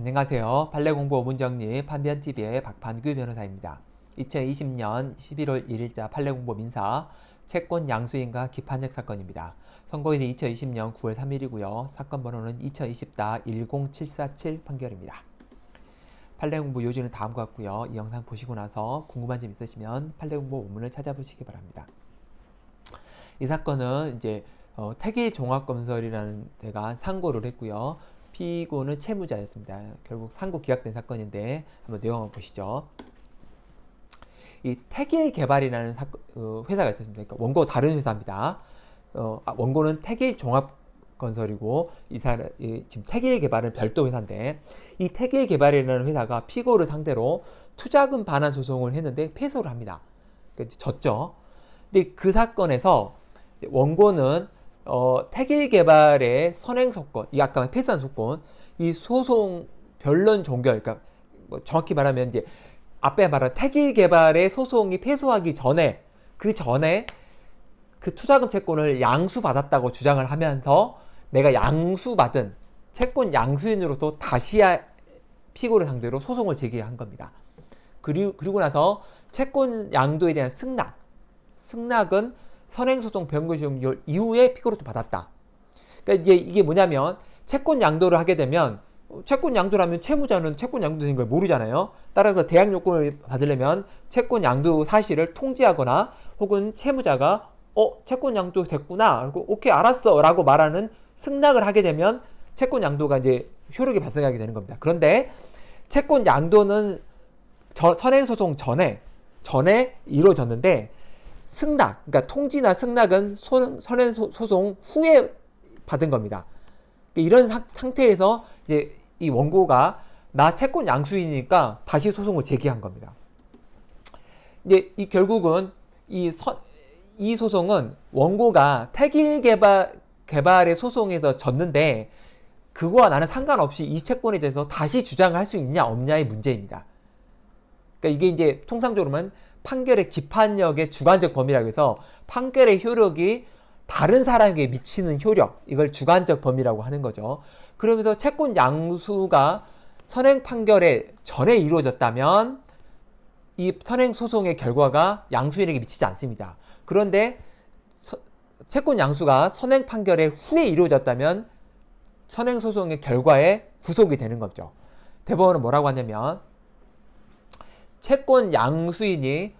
안녕하세요. 판례 공부 5문 정리 판변TV의 박판규 변호사입니다. 2020년 11월 1일자 판례 공부 민사 채권 양수인과 기판역 사건입니다. 선고일이 2020년 9월 3일이고요. 사건 번호는 2020-10747 판결입니다. 판례 공부 요지는 다음과 같고요. 이 영상 보시고 나서 궁금한 점 있으시면 판례 공부 5문을 찾아보시기 바랍니다. 이 사건은 이제 어, 태계 종합 검설이라는 데가 상고를 했고요. 피고는 채무자였습니다. 결국 상고 기각된 사건인데 한번 내용을 보시죠. 이 태길 개발이라는 사, 어, 회사가 있었습니다. 그러니까 원고 다른 회사입니다. 어, 아, 원고는 태길 종합 건설이고 이사 지금 태길 개발은 별도 회사인데 이 태길 개발이라는 회사가 피고를 상대로 투자금 반환 소송을 했는데 패소를 합니다. 그러니까 졌죠. 근데 그 사건에서 원고는 어, 택일 개발의 선행 소권, 이 아까 폐한 소권, 이 소송 변론 종결, 그러니까 뭐 정확히 말하면 이제 앞에 말한 택일 개발의 소송이 패소하기 전에 그 전에 그 투자금 채권을 양수받았다고 주장을 하면서 내가 양수받은 채권 양수인으로서 다시 피고를 상대로 소송을 제기한 겁니다. 그리고, 그리고 나서 채권 양도에 대한 승낙, 승낙은 선행소송 변경시효 이후에 피고로부 받았다. 그러니까 이제 이게 뭐냐면 채권 양도를 하게 되면 어, 채권 양도라면 채무자는 채권 양도된 걸 모르잖아요. 따라서 대항 요건을 받으려면 채권 양도 사실을 통지하거나 혹은 채무자가 어 채권 양도 됐구나 그리고 오케이 알았어라고 말하는 승낙을 하게 되면 채권 양도가 이제 효력이 발생하게 되는 겁니다. 그런데 채권 양도는 저, 선행소송 전에 전에 이루어졌는데 승낙, 그러니까 통지나 승낙은 선행 소송 후에 받은 겁니다. 그러니까 이런 사, 상태에서 이제 이 원고가 나 채권 양수이니까 다시 소송을 제기한 겁니다. 이제 이 결국은 이, 서, 이 소송은 원고가 태길 개발 개발의 소송에서 졌는데 그거와 나는 상관없이 이 채권에 대해서 다시 주장할수 있냐 없냐의 문제입니다. 그러니까 이게 이제 통상적으로는 판결의 기판력의 주관적 범위라고 해서 판결의 효력이 다른 사람에게 미치는 효력 이걸 주관적 범위라고 하는 거죠. 그러면서 채권 양수가 선행 판결에 전에 이루어졌다면 이 선행 소송의 결과가 양수인에게 미치지 않습니다. 그런데 서, 채권 양수가 선행 판결에 후에 이루어졌다면 선행 소송의 결과에 구속이 되는 거죠. 대법원은 뭐라고 하냐면 채권 양수인이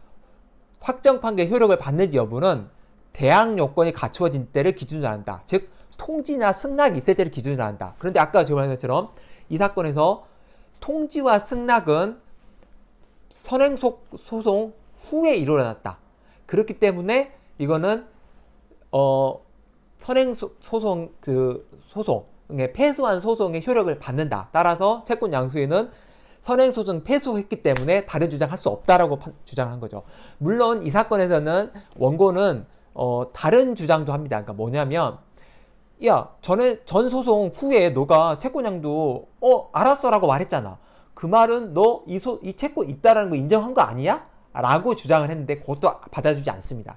확정 판결 효력을 받는지 여부는 대항 요건이 갖추어진 때를 기준으로 한다. 즉 통지나 승낙이 있을 때를 기준으로 한다. 그런데 아까 제가 말한 것처럼 이 사건에서 통지와 승낙은 선행 소송 후에 일어났다. 그렇기 때문에 이거는 어 선행 소송 그 소송의 패소한 소송의 효력을 받는다. 따라서 채권 양수인은 선행소송 패소했기 때문에 다른 주장할 수 없다라고 주장한 거죠. 물론 이 사건에서는 원고는 어, 다른 주장도 합니다. 그러니까 뭐냐면 야 전에 전 소송 후에 너가 채권양도 어 알았어라고 말했잖아. 그 말은 너이이 채권 있다라는 거 인정한 거 아니야? 라고 주장을 했는데 그것도 받아주지 않습니다.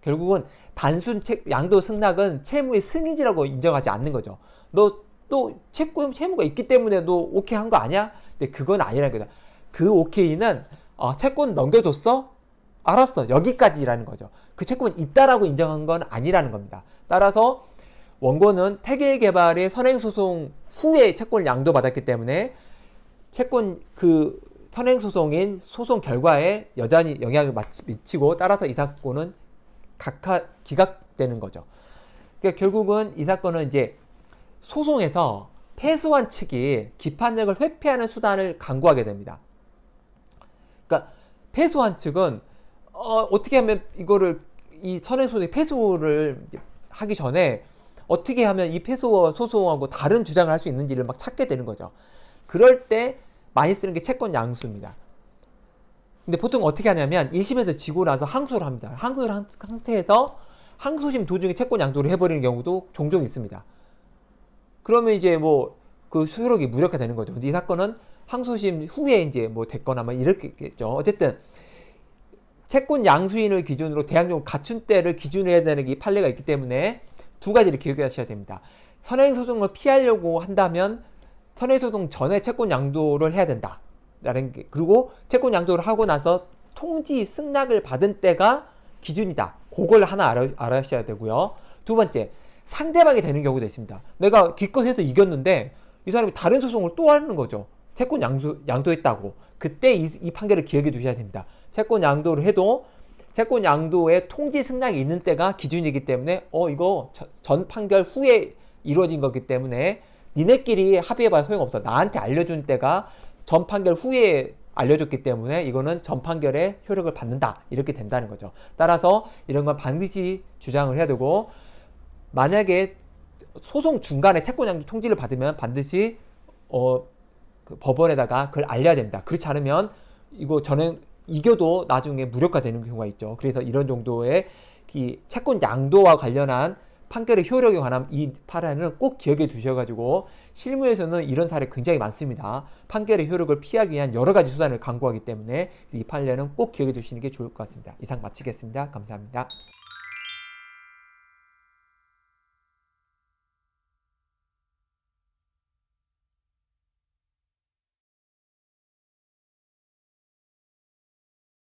결국은 단순 채, 양도 승낙은 채무의 승인이라고 인정하지 않는 거죠. 너 또 채권 채무가 있기 때문에 너 오케이 한 거 아니야? 근데 그건 아니라는 거죠. 그 오케이는 어, 채권 넘겨줬어? 알았어. 여기까지라는 거죠. 그 채권 있다라고 인정한 건 아니라는 겁니다. 따라서 원고는 태계 개발의 선행 소송 후에 채권을 양도받았기 때문에 채권 그 선행 소송인 소송 결과에 여전히 영향을 미치고 따라서 이 사건은 각하, 기각되는 거죠. 그러니까 결국은 이 사건은 이제 소송에서 패소한 측이 기판력을 회피하는 수단을 강구하게 됩니다. 그러니까 패소한 측은 어, 떻게 하면 이거를 이선행소송 패소를 하기 전에 어떻게 하면 이 패소 소송하고 다른 주장을 할 수 있는지를 막 찾게 되는 거죠. 그럴 때 많이 쓰는 게 채권 양수입니다. 근데 보통 어떻게 하냐면 1심에서 지고 나서 항소를 합니다. 항소를 한 상태에서 항소심 도중에 채권 양도를 해버리는 경우도 종종 있습니다. 그러면 이제 뭐 그수수력이 무력화되는 거죠. 근데 이 사건은 항소심 후에 이제 뭐 됐거나 뭐 이렇겠죠. 게 어쨌든 채권 양수인을 기준으로 대항용 갖춘때를 기준으로 해야 되는 이 판례가 있기 때문에 두 가지를 기억하셔야 됩니다. 선행소송을 피하려고 한다면 선행소송 전에 채권 양도를 해야 된다. 라는 게 그리고 채권 양도를 하고 나서 통지 승낙을 받은 때가 기준이다. 그걸 하나 알아, 알아셔야 되고요. 두 번째, 상대방이 되는 경우도 있습니다. 내가 기껏해서 이겼는데 이 사람이 다른 소송을 또 하는 거죠. 채권 양수, 양도했다고. 그때 이, 이 판결을 기억해 두셔야 됩니다. 채권 양도를 해도 채권 양도의 통지 승낙이 있는 때가 기준이기 때문에 어 이거 저, 전 판결 후에 이루어진 거기 때문에 니네끼리 합의해봐야 소용없어. 나한테 알려준 때가 전 판결 후에 알려줬기 때문에 이거는 전 판결의 효력을 받는다. 이렇게 된다는 거죠. 따라서 이런 건 반드시 주장을 해야 되고 만약에 소송 중간에 채권양도 통지를 받으면 반드시 어, 그 법원에다가 그걸 알려야 됩니다. 그렇지 않으면 이거 저는 이겨도 나중에 무력화되는 경우가 있죠. 그래서 이런 정도의 이 채권 양도와 관련한 판결의 효력에 관한 이 파란은 꼭 기억해 주셔가지고 실무에서는 이런 사례 굉장히 많습니다. 판결의 효력을 피하기 위한 여러 가지 수단을 강구하기 때문에 이 판례는 꼭 기억해 두시는 게 좋을 것 같습니다. 이상 마치겠습니다. 감사합니다.